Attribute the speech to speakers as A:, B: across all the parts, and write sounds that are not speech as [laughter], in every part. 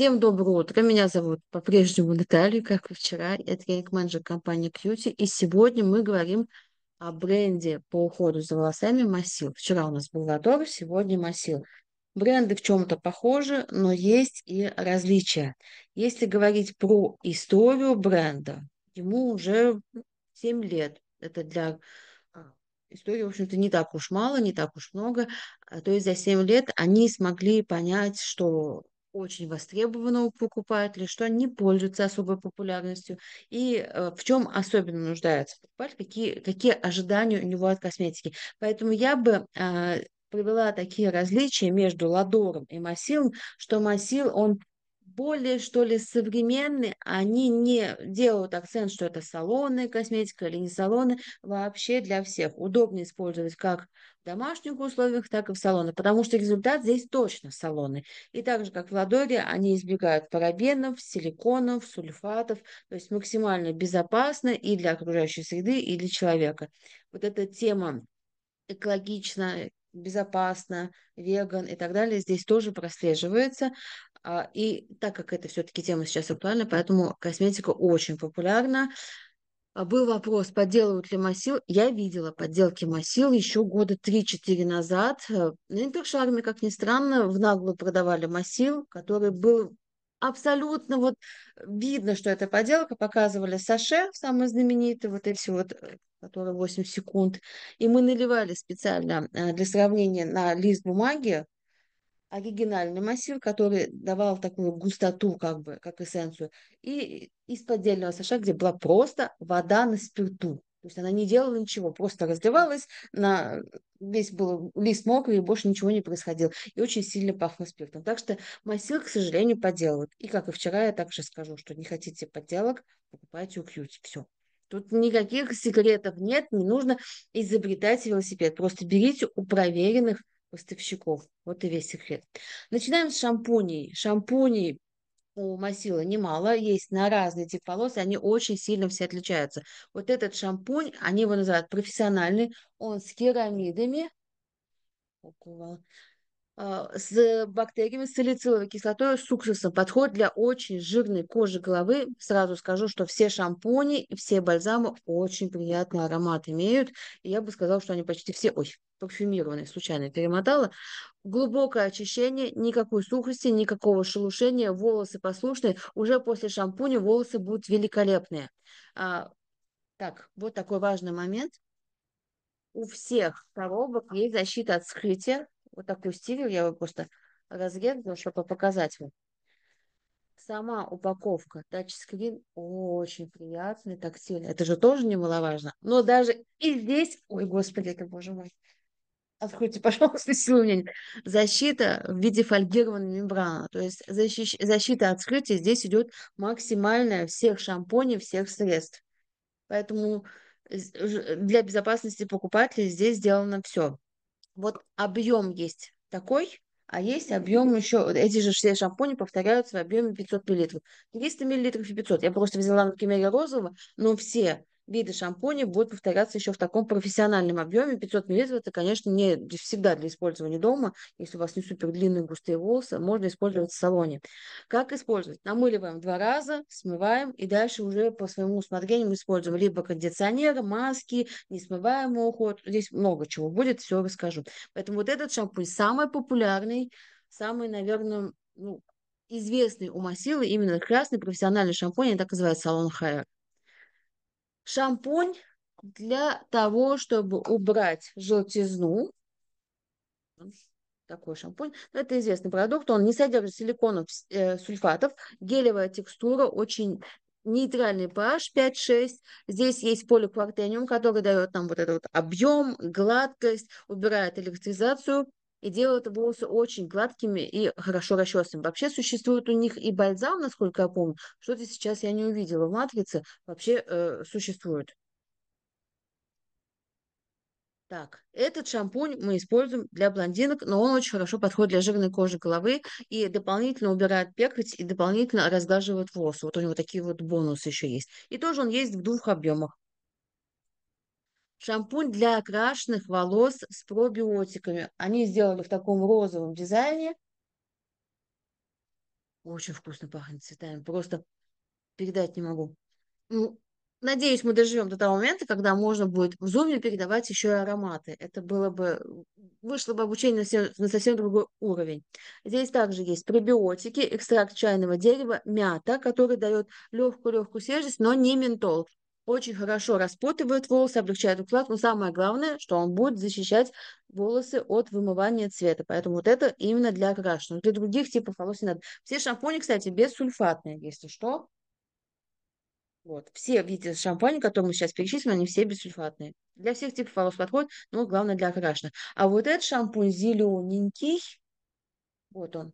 A: Всем доброе утро. Меня зовут по-прежнему Наталья, как и вчера. Я тренинг-менеджер компании Кьюти. И сегодня мы говорим о бренде по уходу за волосами Массил. Вчера у нас был Ладор, сегодня Массил. Бренды в чем-то похожи, но есть и различия. Если говорить про историю бренда, ему уже 7 лет. Это для а, истории, в общем-то, не так уж мало, не так уж много. А, то есть за 7 лет они смогли понять, что очень востребована у покупателей, что они не пользуются особой популярностью и э, в чем особенно нуждается покупатель, какие, какие ожидания у него от косметики. Поэтому я бы э, провела такие различия между ладором и массивом, что массил, он более, что ли, современные, они не делают акцент, что это салонная косметика или не салоны, вообще для всех. Удобно использовать как в домашних условиях, так и в салонах, потому что результат здесь точно салоны. И так же, как в Ладоре, они избегают парабенов, силиконов, сульфатов, то есть максимально безопасно и для окружающей среды, и для человека. Вот эта тема экологично, безопасно, веган и так далее, здесь тоже прослеживается. А, и так как это все-таки тема сейчас актуальна, поэтому косметика очень популярна. А, был вопрос, подделывают ли массил. Я видела подделки массил еще года 3-4 назад. Э, на ну, интершарме, как ни странно, в наглую продавали массил, который был абсолютно вот видно, что это подделка. Показывали Саше, самый знаменитый, вот эти вот, э, которые 8 секунд. И мы наливали специально э, для сравнения на лист бумаги оригинальный массив, который давал такую густоту, как бы, как эссенцию, и из поддельного США, где была просто вода на спирту. То есть она не делала ничего, просто разливалась, на... весь был лист мокрый, и больше ничего не происходило. И очень сильно пахло спиртом. Так что массир, к сожалению, подделывают. И как и вчера, я также скажу, что не хотите подделок, покупайте у Кьюти. Все. Тут никаких секретов нет, не нужно изобретать велосипед. Просто берите у проверенных поставщиков. Вот и весь секрет. Начинаем с шампуней. Шампуней у Масила немало, есть на разные тип волос, они очень сильно все отличаются. Вот этот шампунь, они его называют профессиональный, он с керамидами, а, с бактериями, с салициловой кислотой, с уксусом. Подход для очень жирной кожи головы. Сразу скажу, что все шампуни и все бальзамы очень приятный аромат имеют. И я бы сказала, что они почти все, ой, парфюмированные, случайно перемотала. Глубокое очищение, никакой сухости, никакого шелушения, волосы послушные. Уже после шампуня волосы будут великолепные. А, так, вот такой важный момент. У всех коробок есть защита от скрытия, вот такую стилю, я его просто разрезала, чтобы показать вам. Сама упаковка тачскрин очень приятный, тактильный. Это же тоже немаловажно. Но даже и здесь... Ой, господи, это, боже мой. Откройте, пожалуйста, силу меня. Защита в виде фольгированной мембраны. То есть защищ... защита от скрытия здесь идет максимальная всех шампуней, всех средств. Поэтому для безопасности покупателей здесь сделано все вот объем есть такой, а есть объем еще, эти же все шампуни повторяются в объеме 500 мл. 300 мл и 500. Я просто взяла на примере розового, но все виды шампуня будут повторяться еще в таком профессиональном объеме. 500 мл это, конечно, не всегда для использования дома. Если у вас не супер длинные густые волосы, можно использовать в салоне. Как использовать? Намыливаем два раза, смываем и дальше уже по своему усмотрению используем либо кондиционер, маски, не смываемый уход. Здесь много чего будет, все расскажу. Поэтому вот этот шампунь самый популярный, самый, наверное, ну, известный у Масилы именно красный профессиональный шампунь, они так называют салон Хайер. Шампунь для того, чтобы убрать желтизну. Такой шампунь. это известный продукт. Он не содержит силиконов, э, сульфатов. Гелевая текстура, очень нейтральный pH 5-6. Здесь есть поликвартениум, который дает нам вот этот вот объем, гладкость, убирает электризацию и делают волосы очень гладкими и хорошо расчесанными. Вообще существует у них и бальзам, насколько я помню. Что-то сейчас я не увидела в матрице. Вообще э, существует. Так, этот шампунь мы используем для блондинок, но он очень хорошо подходит для жирной кожи головы и дополнительно убирает перхоть и дополнительно разглаживает волосы. Вот у него такие вот бонусы еще есть. И тоже он есть в двух объемах шампунь для окрашенных волос с пробиотиками. Они сделаны в таком розовом дизайне. Очень вкусно пахнет цветами. Просто передать не могу. Надеюсь, мы доживем до того момента, когда можно будет в зуме передавать еще и ароматы. Это было бы, вышло бы обучение на, все, на совсем другой уровень. Здесь также есть пробиотики, экстракт чайного дерева, мята, который дает легкую-легкую свежесть, но не ментол очень хорошо распутывает волосы, облегчает укладку. Но самое главное, что он будет защищать волосы от вымывания цвета. Поэтому вот это именно для окрашивания. Для других типов волос не надо. Все шампуни, кстати, бессульфатные, если что. Вот. Все виды шампани, которые мы сейчас перечислим, они все бессульфатные. Для всех типов волос подходит, но главное для окрашенных. А вот этот шампунь зелененький, вот он.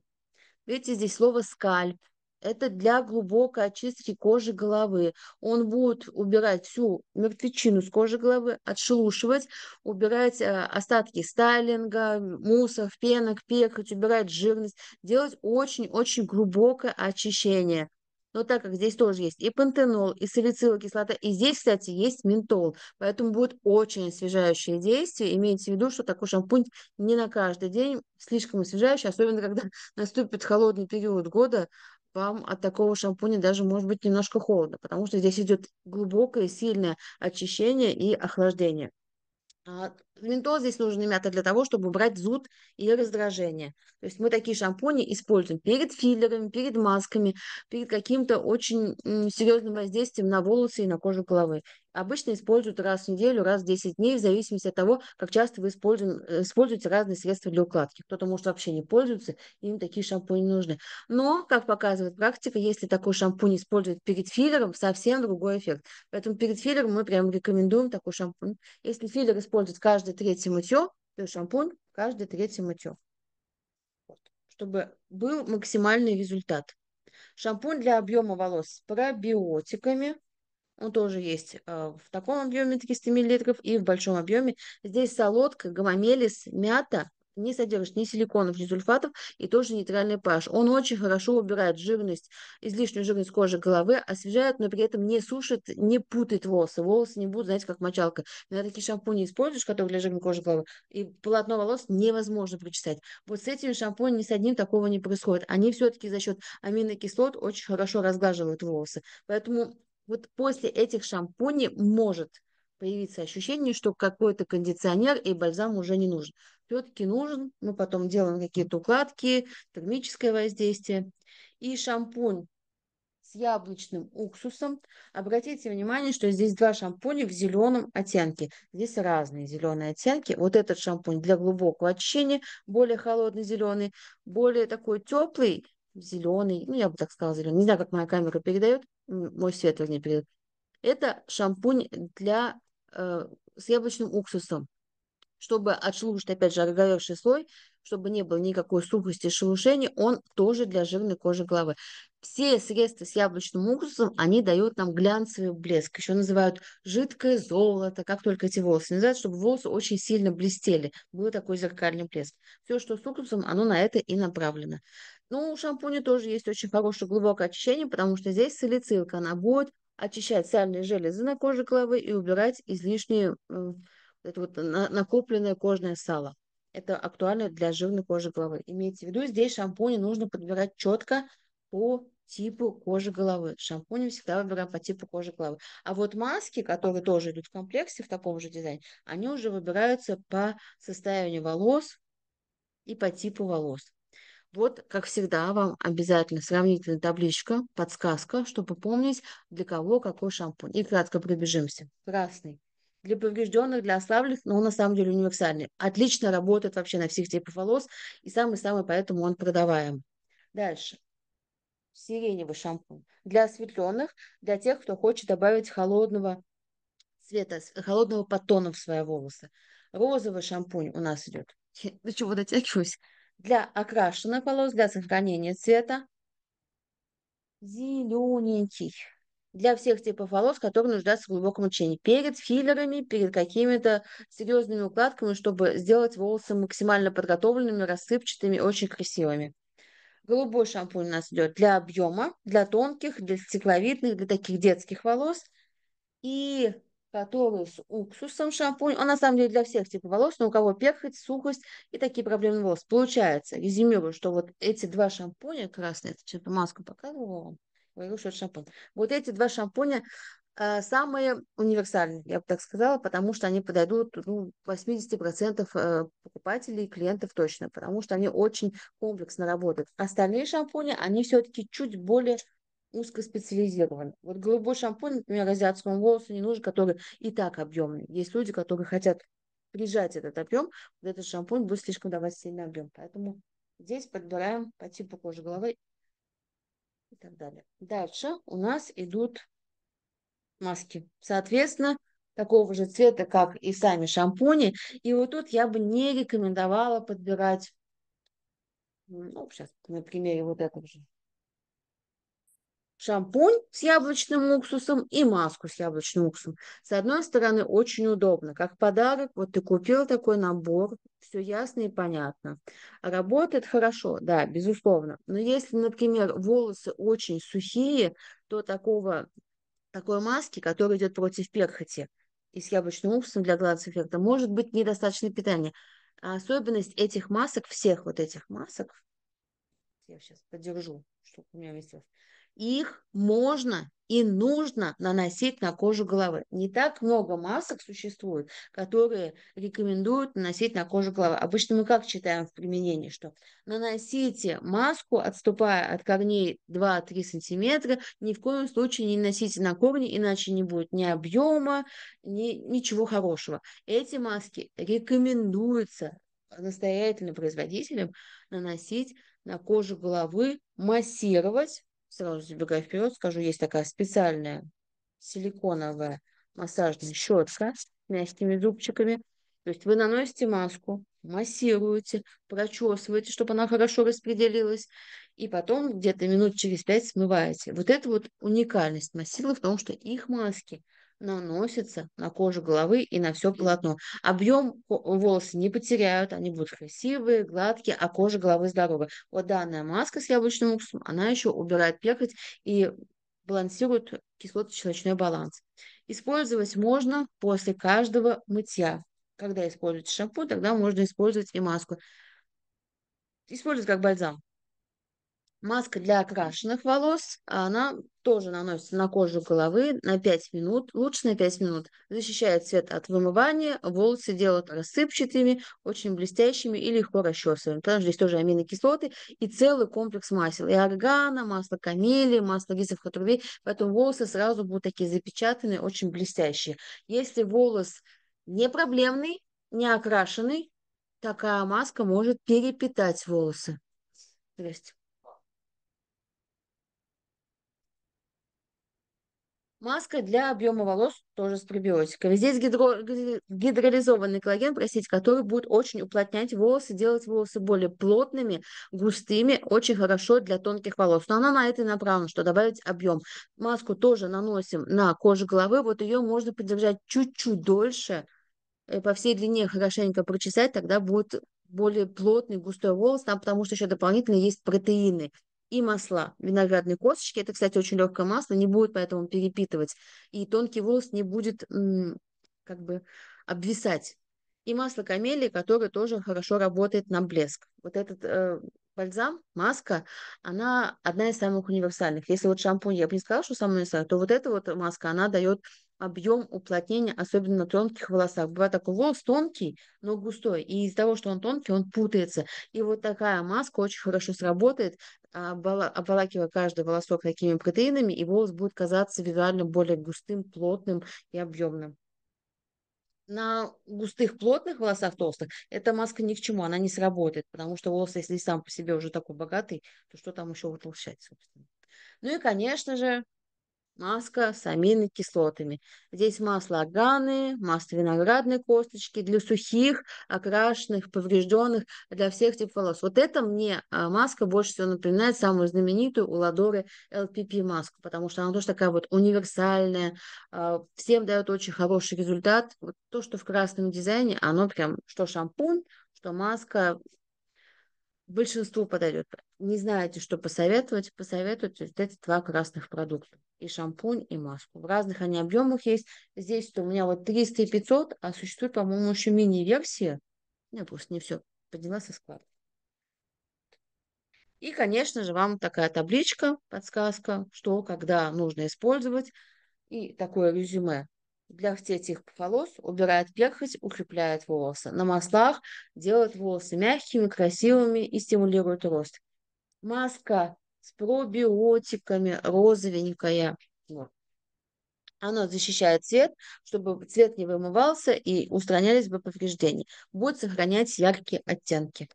A: Видите, здесь слово скальп это для глубокой очистки кожи головы. Он будет убирать всю мертвечину с кожи головы, отшелушивать, убирать э, остатки стайлинга, мусор, пенок, перхоть, убирать жирность, делать очень-очень глубокое очищение. Но так как здесь тоже есть и пантенол, и салициловая кислота, и здесь, кстати, есть ментол, поэтому будет очень освежающее действие. Имейте в виду, что такой шампунь не на каждый день слишком освежающий, особенно когда [laughs] наступит холодный период года, вам от такого шампуня даже может быть немножко холодно, потому что здесь идет глубокое, сильное очищение и охлаждение. А, ментол здесь нужен мята для того, чтобы убрать зуд и раздражение. То есть мы такие шампуни используем перед филлерами, перед масками, перед каким-то очень серьезным воздействием на волосы и на кожу головы обычно используют раз в неделю, раз в 10 дней, в зависимости от того, как часто вы э, используете разные средства для укладки. Кто-то, может, вообще не пользуется, им такие шампуни нужны. Но, как показывает практика, если такой шампунь использовать перед филлером, совсем другой эффект. Поэтому перед филлером мы прям рекомендуем такой шампунь. Если филлер использует каждое третье мытье, то шампунь каждое третье мытье. Чтобы был максимальный результат. Шампунь для объема волос с пробиотиками – он тоже есть а, в таком объеме 300 мл и в большом объеме. Здесь солодка, гомомелис, мята не содержит ни силиконов, ни сульфатов и тоже нейтральный pH. Он очень хорошо убирает жирность, излишнюю жирность кожи головы, освежает, но при этом не сушит, не путает волосы. Волосы не будут, знаете, как мочалка. Когда такие шампуни используешь, которые для жирной кожи головы, и полотно волос невозможно причесать. Вот с этими шампунями ни с одним такого не происходит. Они все-таки за счет аминокислот очень хорошо разглаживают волосы. Поэтому вот после этих шампуней может появиться ощущение, что какой-то кондиционер и бальзам уже не нужен. Все-таки нужен, мы потом делаем какие-то укладки, термическое воздействие. И шампунь с яблочным уксусом. Обратите внимание, что здесь два шампуня в зеленом оттенке. Здесь разные зеленые оттенки. Вот этот шампунь для глубокого очищения, более холодный зеленый, более такой теплый, зеленый, ну я бы так сказала зеленый, не знаю, как моя камера передает мой свет, вернее, перед. Это шампунь для, э, с яблочным уксусом, чтобы отшелушить, опять же, огоревший слой, чтобы не было никакой сухости шелушения, он тоже для жирной кожи головы. Все средства с яблочным уксусом, они дают нам глянцевый блеск. Еще называют жидкое золото, как только эти волосы называют, чтобы волосы очень сильно блестели. Был такой зеркальный блеск. Все, что с уксусом, оно на это и направлено. Ну, у шампуня тоже есть очень хорошее глубокое очищение, потому что здесь салицилка, она будет очищать сальные железы на коже головы и убирать излишнее э, это вот накопленное кожное сало. Это актуально для жирной кожи головы. Имейте в виду, здесь шампуни нужно подбирать четко по типу кожи головы. Шампуни всегда выбираем по типу кожи головы. А вот маски, которые тоже идут в комплексе в таком же дизайне, они уже выбираются по состоянию волос и по типу волос. Вот, как всегда, вам обязательно сравнительная табличка, подсказка, чтобы помнить, для кого какой шампунь. И кратко пробежимся. Красный. Для поврежденных, для ослабленных, но он на самом деле универсальный. Отлично работает вообще на всех типах волос. И самый-самый, поэтому он продаваем. Дальше. Сиреневый шампунь. Для осветленных, для тех, кто хочет добавить холодного цвета, холодного подтона в свои волосы. Розовый шампунь у нас идет. [laughs] До чего дотягиваюсь? для окрашенных волос, для сохранения цвета. Зелененький. Для всех типов волос, которые нуждаются в глубоком лечении. Перед филлерами, перед какими-то серьезными укладками, чтобы сделать волосы максимально подготовленными, рассыпчатыми, очень красивыми. Голубой шампунь у нас идет для объема, для тонких, для стекловидных, для таких детских волос. И которую с уксусом, шампунь, он на самом деле для всех типов волос, но у кого перхоть, сухость и такие проблемы волос. Получается, резюмирую, что вот эти два шампуня красные, это что-то маску показывала вам, говорю, что это шампунь. Вот эти два шампуня э, самые универсальные, я бы так сказала, потому что они подойдут ну, 80% э, покупателей, клиентов точно, потому что они очень комплексно работают. Остальные шампуни, они все-таки чуть более узкоспециализирован. Вот голубой шампунь, например, азиатскому волосу не нужен, который и так объемный. Есть люди, которые хотят прижать этот объем, вот этот шампунь будет слишком давать сильный объем. Поэтому здесь подбираем по типу кожи головы и так далее. Дальше у нас идут маски. Соответственно, такого же цвета, как и сами шампуни. И вот тут я бы не рекомендовала подбирать, ну, сейчас на примере вот этого же шампунь с яблочным уксусом и маску с яблочным уксусом. С одной стороны, очень удобно. Как подарок, вот ты купил такой набор, все ясно и понятно. Работает хорошо, да, безусловно. Но если, например, волосы очень сухие, то такого, такой маски, которая идет против перхоти и с яблочным уксусом для глаз эффекта, может быть недостаточно питания. А особенность этих масок, всех вот этих масок, я сейчас подержу, чтобы у меня вместилось, их можно и нужно наносить на кожу головы. Не так много масок существует, которые рекомендуют наносить на кожу головы. Обычно мы как читаем в применении, что наносите маску, отступая от корней 2-3 сантиметра, ни в коем случае не наносите на корни, иначе не будет ни объема, ни, ничего хорошего. Эти маски рекомендуется настоятельно производителям наносить на кожу головы, массировать сразу забегая вперед, скажу, есть такая специальная силиконовая массажная щетка с мягкими зубчиками. То есть вы наносите маску, массируете, прочесываете, чтобы она хорошо распределилась, и потом где-то минут через пять смываете. Вот это вот уникальность массилы в том, что их маски – наносится на кожу головы и на все полотно. Объем волосы не потеряют, они будут красивые, гладкие, а кожа головы здоровая. Вот данная маска с яблочным уксусом, она еще убирает перхоть и балансирует кислотно-щелочной баланс. Использовать можно после каждого мытья. Когда используете шампунь, тогда можно использовать и маску. Использовать как бальзам. Маска для окрашенных волос, а она тоже наносится на кожу головы на 5 минут, лучше на 5 минут. Защищает цвет от вымывания, волосы делают рассыпчатыми, очень блестящими и легко расчесываем. Потому что здесь тоже аминокислоты и целый комплекс масел. И органа, масло камели, масло рисовых Поэтому волосы сразу будут такие запечатанные, очень блестящие. Если волос не проблемный, не окрашенный, такая маска может перепитать волосы. То есть Маска для объема волос тоже с пробиотиками. Здесь гидро... гидролизованный коллаген, простите, который будет очень уплотнять волосы, делать волосы более плотными, густыми, очень хорошо для тонких волос. Но она на это и направлена, что добавить объем. Маску тоже наносим на кожу головы. Вот ее можно поддержать чуть-чуть дольше, э, по всей длине хорошенько прочесать, тогда будет более плотный, густой волос, там, потому что еще дополнительно есть протеины и масла. Виноградные косточки. Это, кстати, очень легкое масло, не будет поэтому перепитывать. И тонкий волос не будет как бы обвисать. И масло камелии, которое тоже хорошо работает на блеск. Вот этот э, бальзам, маска, она одна из самых универсальных. Если вот шампунь, я бы не сказала, что самая универсальная, то вот эта вот маска, она дает объем уплотнения, особенно на тонких волосах. Бывает такой волос тонкий, но густой, и из-за того, что он тонкий, он путается. И вот такая маска очень хорошо сработает обволакивая каждый волосок такими протеинами, и волос будет казаться визуально более густым, плотным и объемным. На густых, плотных волосах толстых эта маска ни к чему, она не сработает, потому что волос, если сам по себе уже такой богатый, то что там еще утолщать, собственно. Ну и, конечно же, маска с аминокислотами. Здесь масло органы, масло виноградной косточки для сухих, окрашенных, поврежденных, для всех типов волос. Вот это мне а, маска больше всего напоминает самую знаменитую у Ладоры LPP маску, потому что она тоже такая вот универсальная, а, всем дает очень хороший результат. Вот то, что в красном дизайне, оно прям что шампунь, что маска большинству подойдет. Не знаете, что посоветовать, посоветуйте вот эти два красных продукта. И шампунь, и маску. В разных они объемах есть. Здесь у меня вот 300 и 500, а существует, по-моему, еще мини-версия. Я просто не все подняла со склада. И, конечно же, вам такая табличка, подсказка, что, когда нужно использовать. И такое резюме для этих волос, убирает перхоть, укрепляет волосы. На маслах делает волосы мягкими, красивыми и стимулирует рост. Маска с пробиотиками розовенькая. она защищает цвет, чтобы цвет не вымывался и устранялись бы повреждения. Будет сохранять яркие оттенки.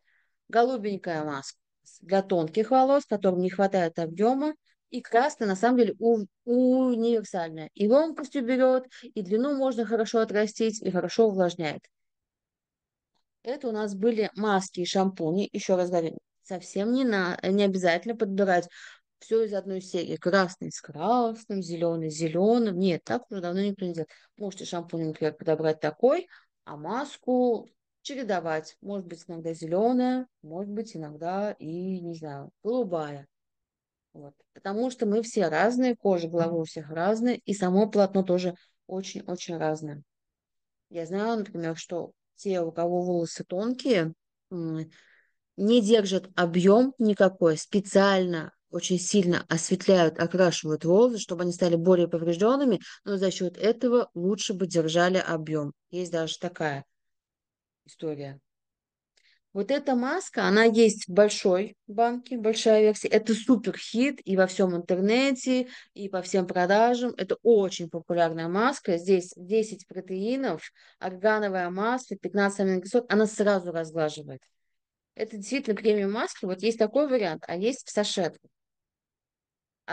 A: Голубенькая маска для тонких волос, которым не хватает объема, и красный, на самом деле, у, универсальное. И ломкость уберет, и длину можно хорошо отрастить, и хорошо увлажняет. Это у нас были маски и шампуни. Еще раз говорю, совсем не, на, не обязательно подбирать все из одной серии. Красный с красным, зеленый с зеленым. Нет, так уже давно никто не делает. Можете шампунь, например, подобрать такой, а маску чередовать. Может быть, иногда зеленая, может быть, иногда и, не знаю, голубая. Вот. Потому что мы все разные, кожа головы у всех разная, и само полотно тоже очень-очень разное. Я знаю, например, что те, у кого волосы тонкие, не держат объем никакой, специально очень сильно осветляют, окрашивают волосы, чтобы они стали более поврежденными, но за счет этого лучше бы держали объем. Есть даже такая история. Вот эта маска, она есть в большой банке, большая версия. Это супер хит и во всем интернете, и по всем продажам. Это очень популярная маска. Здесь 10 протеинов, органовая масса, 15 аминокислот. Она сразу разглаживает. Это действительно премиум маски. Вот есть такой вариант, а есть в сашетку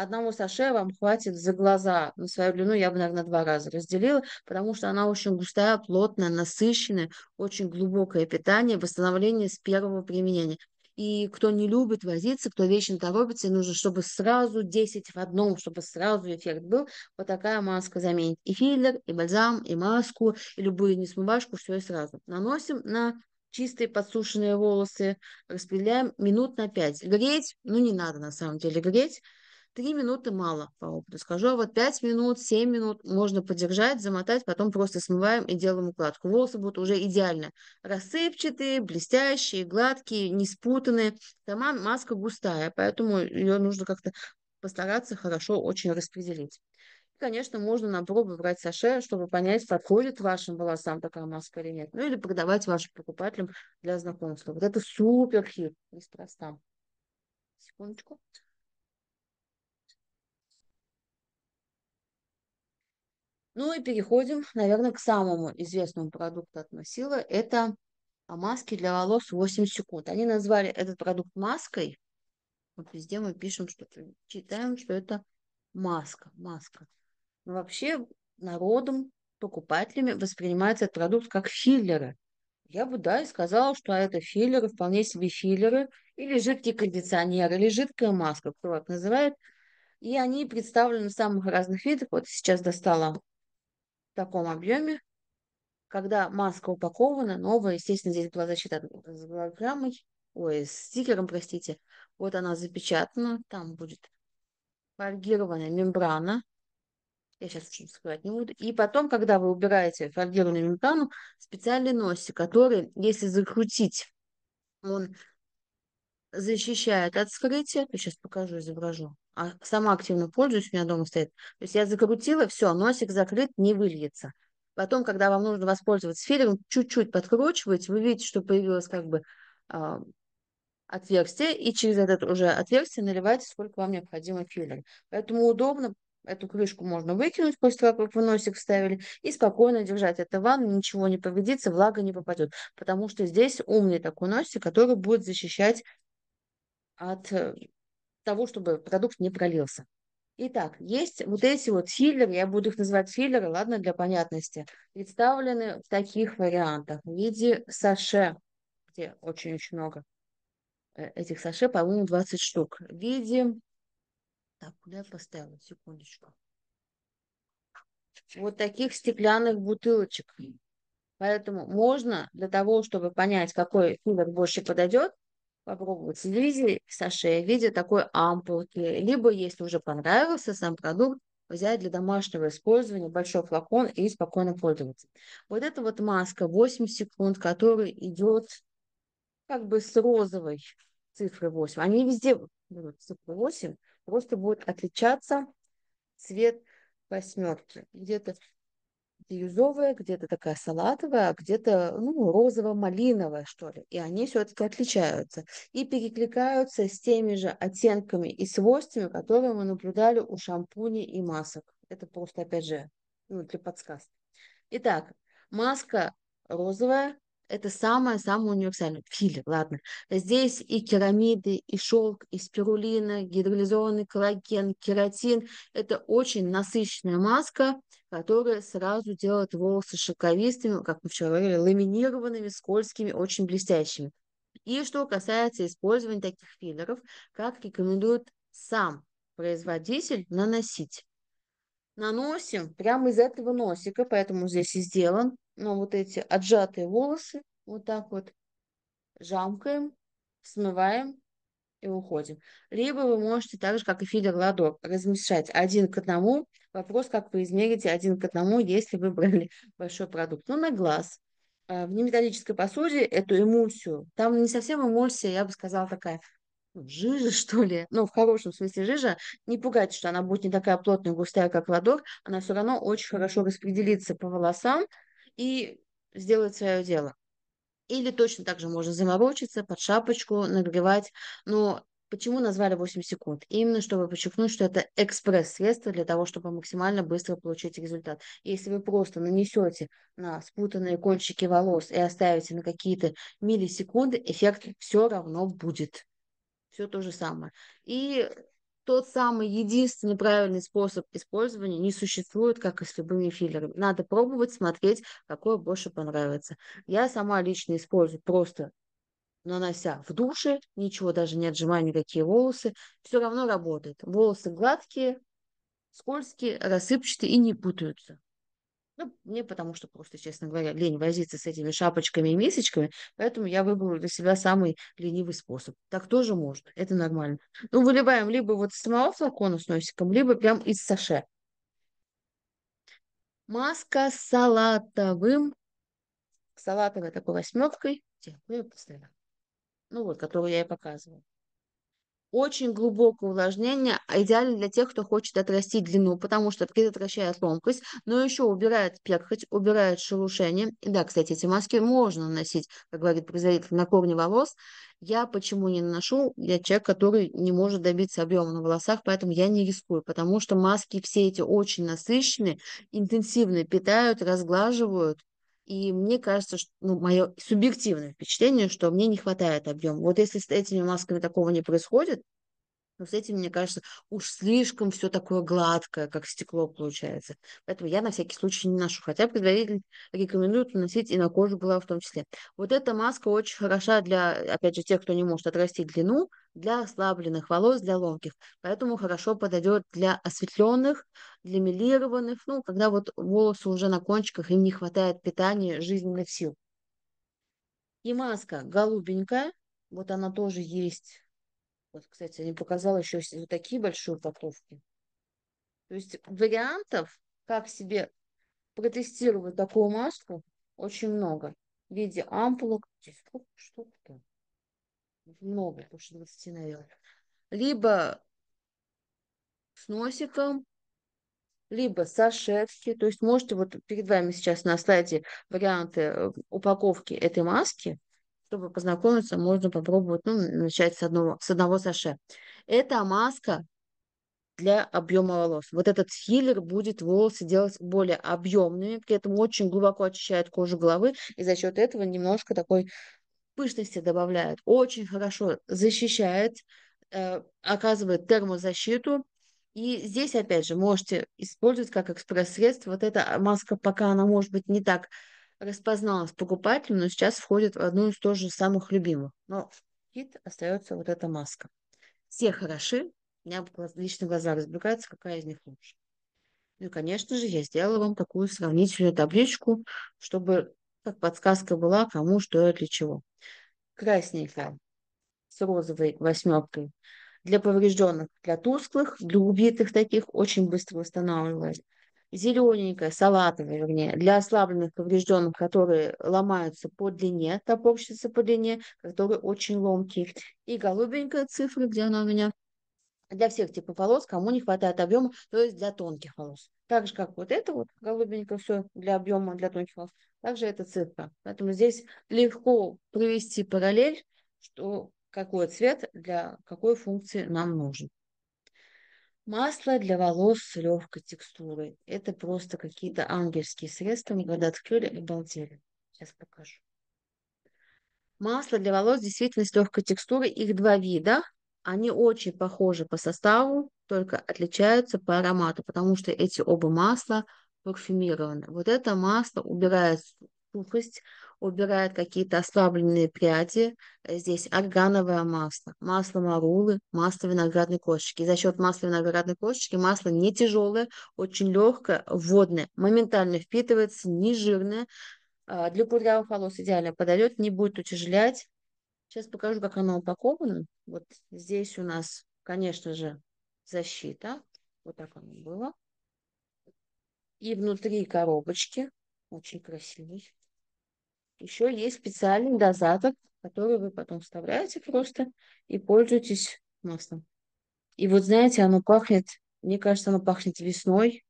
A: одного саше вам хватит за глаза. На ну, свою длину я бы, наверное, два раза разделила, потому что она очень густая, плотная, насыщенная, очень глубокое питание, восстановление с первого применения. И кто не любит возиться, кто вечно торопится, и нужно, чтобы сразу 10 в одном, чтобы сразу эффект был, вот такая маска заменит и филлер, и бальзам, и маску, и любую несмывашку, все и сразу. Наносим на чистые подсушенные волосы, распределяем минут на 5. Греть, ну не надо на самом деле греть, три минуты мало по опыту скажу, а вот пять минут, семь минут можно подержать, замотать, потом просто смываем и делаем укладку. Волосы будут уже идеально рассыпчатые, блестящие, гладкие, не спутанные. Сама маска густая, поэтому ее нужно как-то постараться хорошо очень распределить. конечно, можно на пробу брать саше, чтобы понять, подходит вашим волосам такая маска или нет. Ну или продавать вашим покупателям для знакомства. Вот это супер хит, неспроста. Секундочку. Ну и переходим, наверное, к самому известному продукту от Масила. Это маски для волос 8 секунд. Они назвали этот продукт маской. Вот везде мы пишем, что читаем, что это маска, маска. Но ну, вообще народом, покупателями воспринимается этот продукт как филлеры. Я бы, да, и сказала, что это филлеры, вполне себе филлеры, или жидкие кондиционеры, или жидкая маска, кто как называет. И они представлены в самых разных видах. Вот сейчас достала таком объеме, когда маска упакована, новая, естественно, здесь была защита с голограммой, ой, с стикером, простите. Вот она запечатана, там будет фольгированная мембрана. Я сейчас очень скрывать не буду. И потом, когда вы убираете фольгированную мембрану, специальный носик, который, если закрутить, он защищает от скрытия. То сейчас покажу, изображу. А сама активно пользуюсь, у меня дома стоит. То есть я закрутила, все, носик закрыт, не выльется. Потом, когда вам нужно воспользоваться филером, чуть-чуть подкручивать. вы видите, что появилось как бы э, отверстие, и через это уже отверстие наливаете, сколько вам необходимо филера. Поэтому удобно, эту крышку можно выкинуть после того, как вы носик вставили, и спокойно держать это в ванну, ничего не повредится, влага не попадет, потому что здесь умный такой носик, который будет защищать от э, того, чтобы продукт не пролился. Итак, есть вот эти вот филлеры, я буду их называть филлеры, ладно, для понятности, представлены в таких вариантах, в виде саше, где очень-очень много э, этих саше, по-моему, 20 штук, в виде... Так, куда я поставила? Секундочку. Вот таких стеклянных бутылочек. Поэтому можно для того, чтобы понять, какой филлер больше подойдет, попробовать. Лизе саше в виде такой ампулки, либо, если уже понравился сам продукт, взять для домашнего использования большой флакон и спокойно пользоваться. Вот эта вот маска 8 секунд, которая идет как бы с розовой цифрой 8. Они везде берут цифру 8, просто будет отличаться цвет восьмерки. Где-то бирюзовая, где-то такая салатовая, а где-то ну, розово-малиновая, что ли. И они все-таки отличаются и перекликаются с теми же оттенками и свойствами, которые мы наблюдали у шампуней и масок. Это просто, опять же, ну, для подсказки. Итак, маска розовая, это самое-самое универсальное. Фили, ладно. Здесь и керамиды, и шелк, и спирулина, гидролизованный коллаген, кератин. Это очень насыщенная маска, которая сразу делает волосы шелковистыми, как мы вчера говорили, ламинированными, скользкими, очень блестящими. И что касается использования таких филлеров, как рекомендует сам производитель наносить наносим прямо из этого носика, поэтому здесь и сделан. Но ну, вот эти отжатые волосы вот так вот жамкаем, смываем и уходим. Либо вы можете так же, как и фидер ладор, размешать один к одному. Вопрос, как вы измерите один к одному, если вы брали [laughs] большой продукт. Ну, на глаз. А, в неметаллической посуде эту эмульсию, там не совсем эмульсия, я бы сказала, такая жижа, [laughs] что ли, ну, в хорошем смысле жижа, не пугайтесь, что она будет не такая плотная, густая, как ладор, она все равно очень хорошо распределится по волосам и сделает свое дело. Или точно так же можно заморочиться, под шапочку нагревать. Но почему назвали 8 секунд? Именно чтобы подчеркнуть, что это экспресс-средство для того, чтобы максимально быстро получить результат. Если вы просто нанесете на спутанные кончики волос и оставите на какие-то миллисекунды, эффект все равно будет все то же самое. И тот самый единственный правильный способ использования не существует, как и с любыми филлерами. Надо пробовать, смотреть, какое больше понравится. Я сама лично использую просто нанося в душе, ничего даже не отжимая никакие волосы, все равно работает. Волосы гладкие, скользкие, рассыпчатые и не путаются. Ну, мне потому что просто, честно говоря, лень возиться с этими шапочками и мисочками, поэтому я выбрала для себя самый ленивый способ. Так тоже можно, это нормально. Ну, выливаем либо вот с самого флакона с носиком, либо прям из саше. Маска с салатовым, салатовой такой восьмеркой. Ну, вот, которую я и показывала очень глубокое увлажнение, а идеально для тех, кто хочет отрастить длину, потому что предотвращает ломкость, но еще убирает перхоть, убирает шелушение. И да, кстати, эти маски можно наносить, как говорит производитель, на корни волос. Я почему не наношу? Я человек, который не может добиться объема на волосах, поэтому я не рискую, потому что маски все эти очень насыщенные, интенсивные, питают, разглаживают, и мне кажется, что, ну, мое субъективное впечатление, что мне не хватает объема. Вот если с этими масками такого не происходит, но с этим, мне кажется, уж слишком все такое гладкое, как стекло получается. Поэтому я на всякий случай не ношу. Хотя производитель рекомендуют наносить и на кожу была в том числе. Вот эта маска очень хороша для, опять же, тех, кто не может отрастить длину, для ослабленных волос, для ломких. Поэтому хорошо подойдет для осветленных, для милированных, ну, когда вот волосы уже на кончиках, им не хватает питания, жизненных сил. И маска голубенькая, вот она тоже есть вот, кстати, не показала еще вот такие большие упаковки. То есть вариантов, как себе протестировать такую маску, очень много. В виде ампулок. Сколько штук-то? Много, больше 20, наверное. Либо с носиком, либо сашетки. То есть можете, вот перед вами сейчас на слайде варианты э, упаковки этой маски чтобы познакомиться, можно попробовать, ну, начать с одного, с одного саше. Это маска для объема волос. Вот этот хиллер будет волосы делать более объемными, при этом очень глубоко очищает кожу головы, и за счет этого немножко такой пышности добавляет. Очень хорошо защищает, э, оказывает термозащиту, и здесь, опять же, можете использовать как экспресс-средство. Вот эта маска, пока она может быть не так распозналась покупателем, но сейчас входит в одну из тоже самых любимых. Но хит остается вот эта маска. Все хороши, у меня лично глаза разбегаются, какая из них лучше. Ну и, конечно же, я сделала вам такую сравнительную табличку, чтобы как подсказка была, кому что и для чего. Красненькая с розовой восьмеркой для поврежденных, для тусклых, для убитых таких очень быстро восстанавливается зелененькая, салатовая, вернее, для ослабленных, поврежденных, которые ломаются по длине, топорщатся по длине, которые очень ломкие. И голубенькая цифра, где она у меня, для всех типов волос, кому не хватает объема, то есть для тонких волос. Так же, как вот это вот голубенькое все для объема, для тонких волос, также эта цифра. Поэтому здесь легко провести параллель, что какой цвет для какой функции нам нужен. Масло для волос с легкой текстурой. Это просто какие-то ангельские средства. Мы когда открыли, обалдели. Сейчас покажу. Масло для волос действительно с легкой текстурой. Их два вида. Они очень похожи по составу, только отличаются по аромату, потому что эти оба масла парфюмированы. Вот это масло убирает сухость, убирает какие-то ослабленные пряди. Э, здесь органовое масло, масло марулы, масло виноградной косточки. за счет масла виноградной косточки масло не тяжелое, очень легкое, водное, моментально впитывается, не жирное. А, для кудрявых волос идеально подойдет, не будет утяжелять. Сейчас покажу, как оно упаковано. Вот здесь у нас, конечно же, защита. Вот так оно было. И внутри коробочки. Очень красивый. Еще есть специальный дозатор, который вы потом вставляете просто и пользуетесь маслом. И вот знаете, оно пахнет, мне кажется, оно пахнет весной,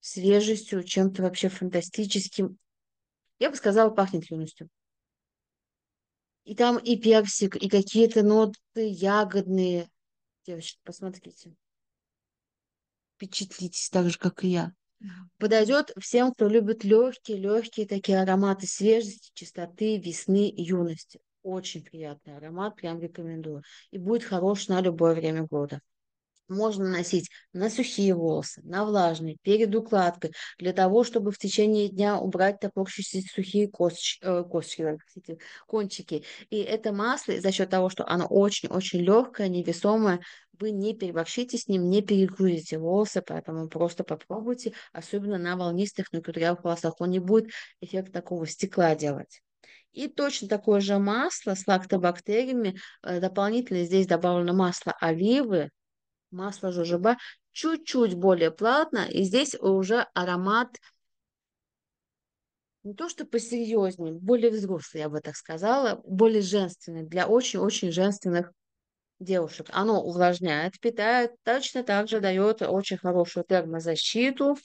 A: свежестью, чем-то вообще фантастическим. Я бы сказала, пахнет юностью. И там и персик, и какие-то ноты ягодные. Девочки, посмотрите. Впечатлитесь так же, как и я подойдет всем, кто любит легкие, легкие такие ароматы свежести, чистоты, весны, юности. Очень приятный аромат, прям рекомендую. И будет хорош на любое время года можно наносить на сухие волосы, на влажные, перед укладкой, для того, чтобы в течение дня убрать топорщиеся сухие косточки, э, косточки простите, кончики. И это масло за счет того, что оно очень-очень легкое, невесомое, вы не переборщите с ним, не перегрузите волосы, поэтому просто попробуйте, особенно на волнистых, на кудрявых волосах. Он не будет эффект такого стекла делать. И точно такое же масло с лактобактериями. Э, дополнительно здесь добавлено масло оливы, масло жожоба чуть-чуть более плотно, и здесь уже аромат не то что посерьезнее, более взрослый, я бы так сказала, более женственный, для очень-очень женственных девушек. Оно увлажняет, питает, точно так же дает очень хорошую термозащиту,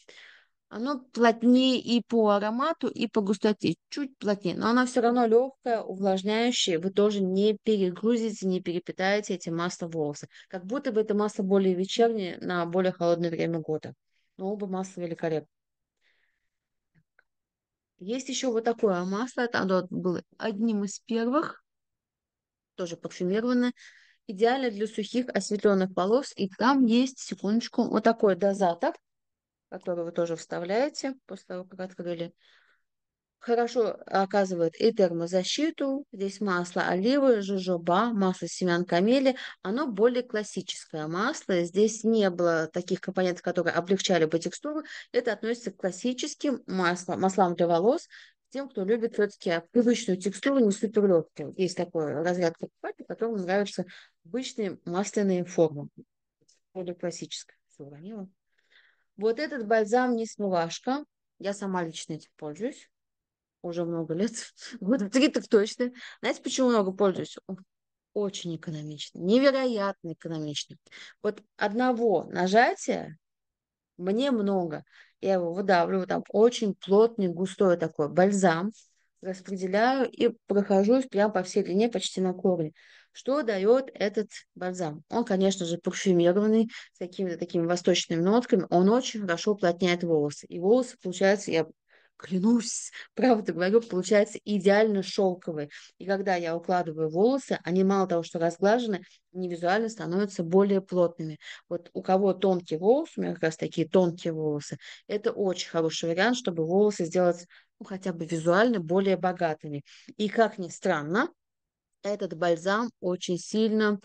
A: оно плотнее и по аромату, и по густоте, чуть плотнее, но она все равно легкая, увлажняющая, вы тоже не перегрузите, не перепитаете эти масла волосы. Как будто бы это масло более вечернее на более холодное время года. Но оба масла великолепны. Есть еще вот такое масло, это оно было одним из первых, тоже парфюмированное, идеально для сухих осветленных полос, и там есть, секундочку, вот такой дозатор – который вы тоже вставляете после того, как открыли. Хорошо оказывает и термозащиту. Здесь масло оливы, жожоба, масло семян камели. Оно более классическое масло. Здесь не было таких компонентов, которые облегчали бы текстуру. Это относится к классическим маслам, маслам для волос, тем, кто любит все-таки привычную текстуру, не суперлегкую. Есть такой разряд покупателей, которым нравятся обычные масляные формы. Более классическая. Все вот этот бальзам не смывашка. Я сама лично этим пользуюсь. Уже много лет. [laughs] Вот три так точно. Знаете, почему много пользуюсь? Очень экономично. Невероятно экономично. Вот одного нажатия мне много. Я его выдавливаю, там очень плотный, густой такой бальзам, распределяю и прохожусь прям по всей длине почти на корне. Что дает этот бальзам? Он, конечно же, парфюмированный, с какими-то такими восточными нотками. Он очень хорошо уплотняет волосы. И волосы, получается, я клянусь, [laughs] правда говорю, получается идеально шелковые. И когда я укладываю волосы, они мало того, что разглажены, они визуально становятся более плотными. Вот у кого тонкие волосы, у меня как раз такие тонкие волосы, это очень хороший вариант, чтобы волосы сделать ну, хотя бы визуально более богатыми. И как ни странно, этот бальзам очень сильно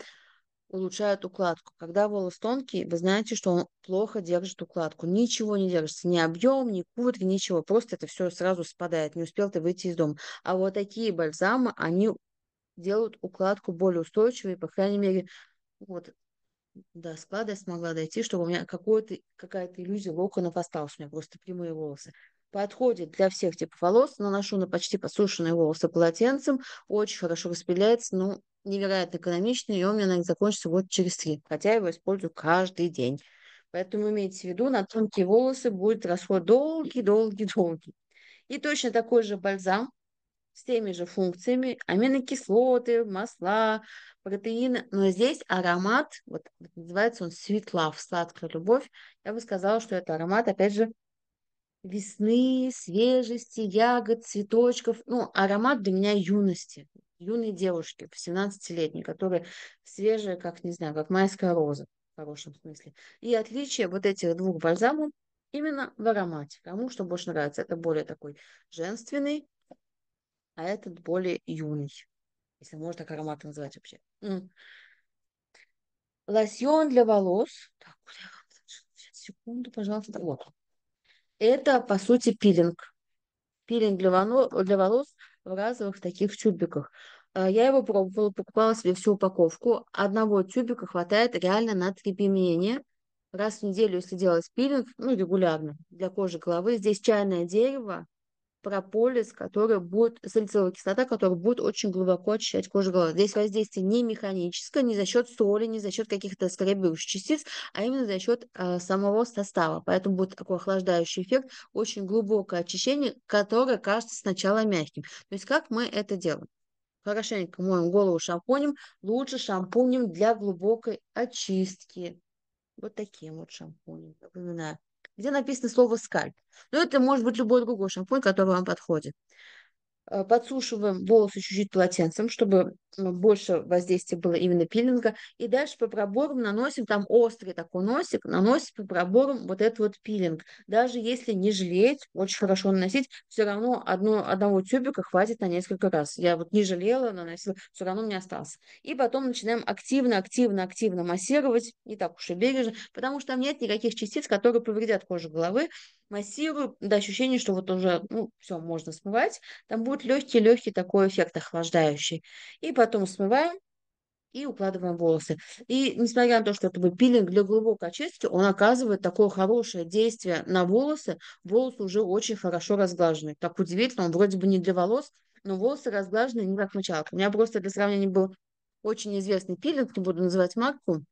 A: улучшает укладку. Когда волос тонкий, вы знаете, что он плохо держит укладку. Ничего не держится, ни объем, ни куртки, ничего. Просто это все сразу спадает, не успел ты выйти из дома. А вот такие бальзамы, они делают укладку более устойчивой, по крайней мере, вот до склада я смогла дойти, чтобы у меня какая-то иллюзия локонов осталась, у меня просто прямые волосы подходит для всех типов волос. Наношу на почти посушенные волосы полотенцем. Очень хорошо распыляется, ну, невероятно экономичный и он у меня, наверное, закончится вот через три. Хотя я его использую каждый день. Поэтому имейте в виду, на тонкие волосы будет расход долгий-долгий-долгий. [laughs] И точно такой же бальзам с теми же функциями, аминокислоты, масла, протеины. Но здесь аромат, вот называется он светла в сладкая любовь. Я бы сказала, что это аромат, опять же, весны, свежести, ягод, цветочков. Ну, аромат для меня юности, юной девушки, 17-летней, которая свежая, как, не знаю, как майская роза в хорошем смысле. И отличие вот этих двух бальзамов именно в аромате. Кому что больше нравится. Это более такой женственный, а этот более юный. Если можно так аромат называть вообще. Лосьон для волос. Так, секунду, пожалуйста. Вот. Это, по сути, пилинг. Пилинг для, воно, для волос в разовых таких тюбиках. А, я его пробовала, покупала себе всю упаковку. Одного тюбика хватает реально на три применения. Раз в неделю, если делать пилинг, ну, регулярно, для кожи головы. Здесь чайное дерево, прополис, который будет, салициловая кислота, которая будет очень глубоко очищать кожу головы. Здесь воздействие не механическое, не за счет соли, не за счет каких-то скребивших частиц, а именно за счет э, самого состава. Поэтому будет такой охлаждающий эффект, очень глубокое очищение, которое кажется сначала мягким. То есть как мы это делаем? Хорошенько моем голову шампунем, лучше шампунем для глубокой очистки. Вот таким вот шампунем, напоминаю где написано слово скальп. Но это может быть любой другой шампунь, который вам подходит. Э, подсушиваем волосы чуть-чуть полотенцем, чтобы э, больше воздействия было именно пилинга, и дальше по проборам наносим, там острый такой носик, наносим по проборам вот этот вот пилинг. Даже если не жалеть, очень хорошо наносить, все равно одно, одного тюбика хватит на несколько раз. Я вот не жалела, наносила, все равно мне осталось. И потом начинаем активно, активно, активно массировать, не так уж и бережно, потому что там нет никаких частиц, которые повредят кожу головы, массивы до ощущения, что вот уже, ну, все, можно смывать. Там будет легкий-легкий такой эффект охлаждающий. И потом смываем и укладываем волосы. И несмотря на то, что это был пилинг для глубокой очистки, он оказывает такое хорошее действие на волосы. Волосы уже очень хорошо разглажены. Так удивительно, он вроде бы не для волос, но волосы разглажены не как мочалка. У меня просто для сравнения был очень известный пилинг, не буду называть марку,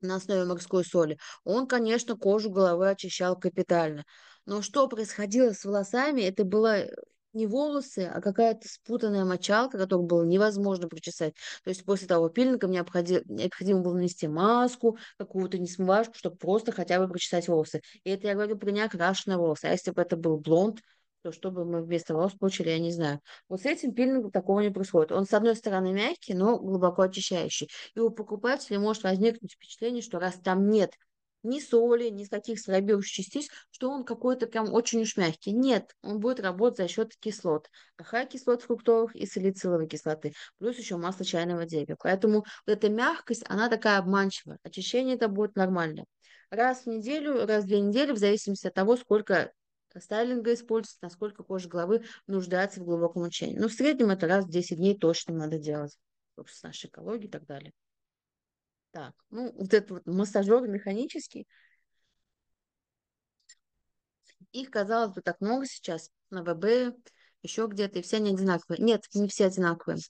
A: на основе морской соли. Он, конечно, кожу головы очищал капитально. Но что происходило с волосами, это было э, не волосы, а какая-то спутанная мочалка, которую было невозможно причесать. То есть после того пильника мне обходи... необходимо было нанести маску, какую-то несмывашку, чтобы просто хотя бы причесать волосы. И это я говорю про неокрашенные волосы. А если бы это был блонд, то что бы мы вместо волос получили, я не знаю. Вот с этим пилингом такого не происходит. Он, с одной стороны, мягкий, но глубоко очищающий. И у покупателя может возникнуть впечатление, что раз там нет ни соли, ни каких слабеющих частиц, что он какой-то прям очень уж мягкий. Нет, он будет работать за счет кислот. АХ кислот фруктовых и салициловой кислоты, плюс еще масло чайного дерева. Поэтому вот эта мягкость, она такая обманчивая. Очищение это будет нормально. Раз в неделю, раз в две недели, в зависимости от того, сколько стайлинга используется, насколько кожа головы нуждается в глубоком лечении. Но ну, в среднем это раз в 10 дней точно надо делать. С нашей экологией и так далее. Так, ну, вот этот вот массажер механический. Их, казалось бы, так много сейчас на ВБ, еще где-то, и все они одинаковые. Нет, не все одинаковые.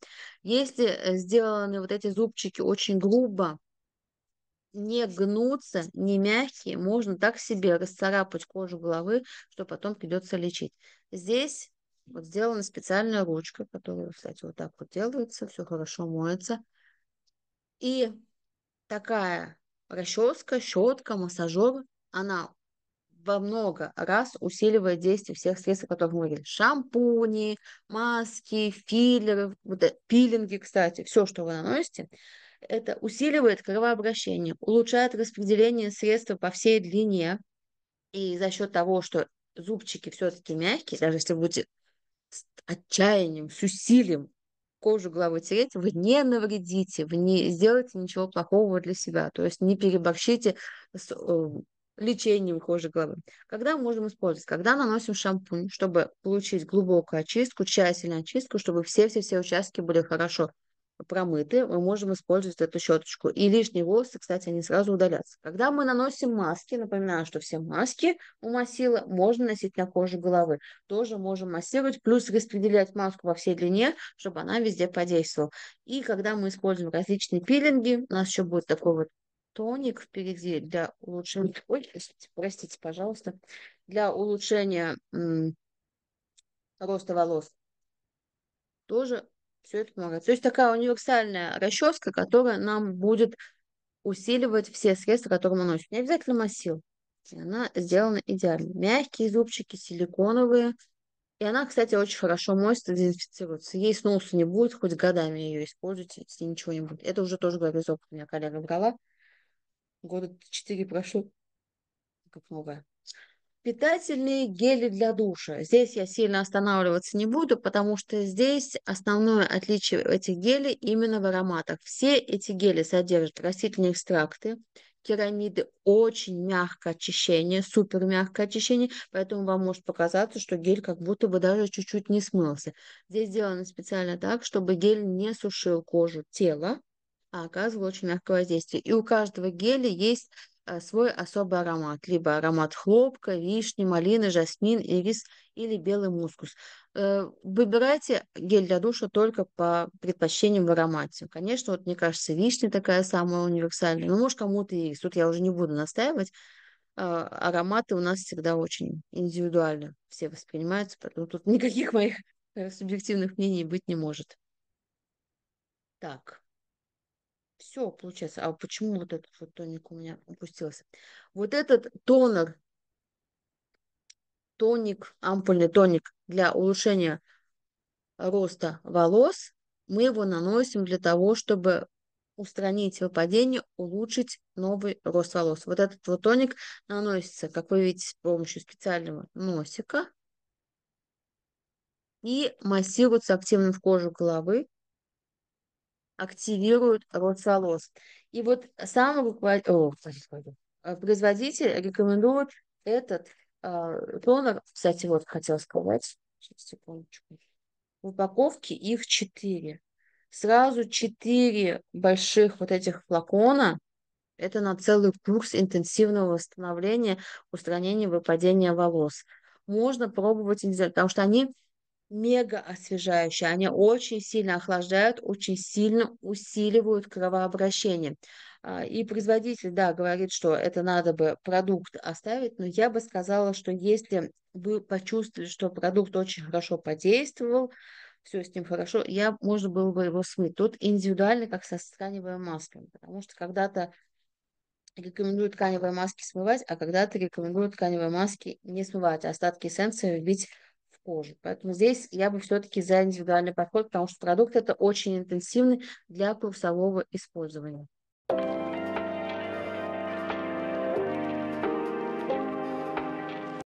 A: Если э, сделаны вот эти зубчики очень грубо, не гнутся, не мягкие, можно так себе расцарапать кожу головы, что потом придется лечить. Здесь вот сделана специальная ручка, которая, кстати, вот так вот делается, все хорошо моется. И такая расческа, щетка, массажер, она во много раз усиливает действие всех средств, о которых мы говорили. Шампуни, маски, филлеры, вот это, пилинги, кстати, все, что вы наносите, это усиливает кровообращение, улучшает распределение средств по всей длине. И за счет того, что зубчики все-таки мягкие, даже если вы будете с отчаянием, с усилием кожу головы тереть, вы не навредите, вы не сделаете ничего плохого для себя, то есть не переборщите с эм, лечением кожи головы. Когда мы можем использовать? Когда наносим шампунь, чтобы получить глубокую очистку, тщательную очистку, чтобы все-все-все участки были хорошо промыты, мы можем использовать эту щеточку. И лишние волосы, кстати, они сразу удалятся. Когда мы наносим маски, напоминаю, что все маски у массила можно носить на кожу головы. Тоже можем массировать, плюс распределять маску во всей длине, чтобы она везде подействовала. И когда мы используем различные пилинги, у нас еще будет такой вот тоник впереди для улучшения... Ой, простите, пожалуйста. Для улучшения роста волос. Тоже все это помогает. То есть такая универсальная расческа, которая нам будет усиливать все средства, которые мы носим. Не обязательно массил. Она сделана идеально. Мягкие зубчики, силиконовые. И она, кстати, очень хорошо моется, дезинфицируется. Ей сноуса не будет, хоть годами ее используйте, если ничего не будет. Это уже тоже говорю из У меня коллега брала. Года четыре прошло, как новая. Питательные гели для душа. Здесь я сильно останавливаться не буду, потому что здесь основное отличие этих гелей именно в ароматах. Все эти гели содержат растительные экстракты, керамиды, очень мягкое очищение, супер мягкое очищение, поэтому вам может показаться, что гель как будто бы даже чуть-чуть не смылся. Здесь сделано специально так, чтобы гель не сушил кожу тела, а оказывал очень мягкое воздействие. И у каждого геля есть Э, свой особый аромат, либо аромат хлопка, вишни, малины, жасмин, ирис или белый мускус. Э, выбирайте гель для душа только по предпочтениям в аромате. Конечно, вот мне кажется, вишня такая самая универсальная, но может кому-то ирис. Тут я уже не буду настаивать. Э, ароматы у нас всегда очень индивидуально все воспринимаются, поэтому тут [laughs] никаких моих субъективных мнений быть не может. Так, все получается. А почему вот этот вот тоник у меня опустился? Вот этот тонер, тоник, ампульный тоник для улучшения роста волос, мы его наносим для того, чтобы устранить выпадение, улучшить новый рост волос. Вот этот вот тоник наносится, как вы видите, с помощью специального носика и массируется активно в кожу головы активируют рост волос. И вот сам руководитель, о, а, производитель рекомендует этот э, тонер, кстати, вот хотела сказать, сейчас, секундочку, в упаковке их четыре. Сразу четыре больших вот этих флакона, это на целый курс интенсивного восстановления, устранения выпадения волос. Можно пробовать, потому что они мега освежающие. Они очень сильно охлаждают, очень сильно усиливают кровообращение. А, и производитель, да, говорит, что это надо бы продукт оставить, но я бы сказала, что если вы почувствовали, что продукт очень хорошо подействовал, все с ним хорошо, я, можно было бы его смыть. Тут индивидуально, как со тканевым маслом, потому что когда-то рекомендуют тканевые маски смывать, а когда-то рекомендуют тканевые маски не смывать, остатки эссенции вбить кожи, Поэтому здесь я бы все-таки за индивидуальный подход, потому что продукт это очень интенсивный для курсового использования.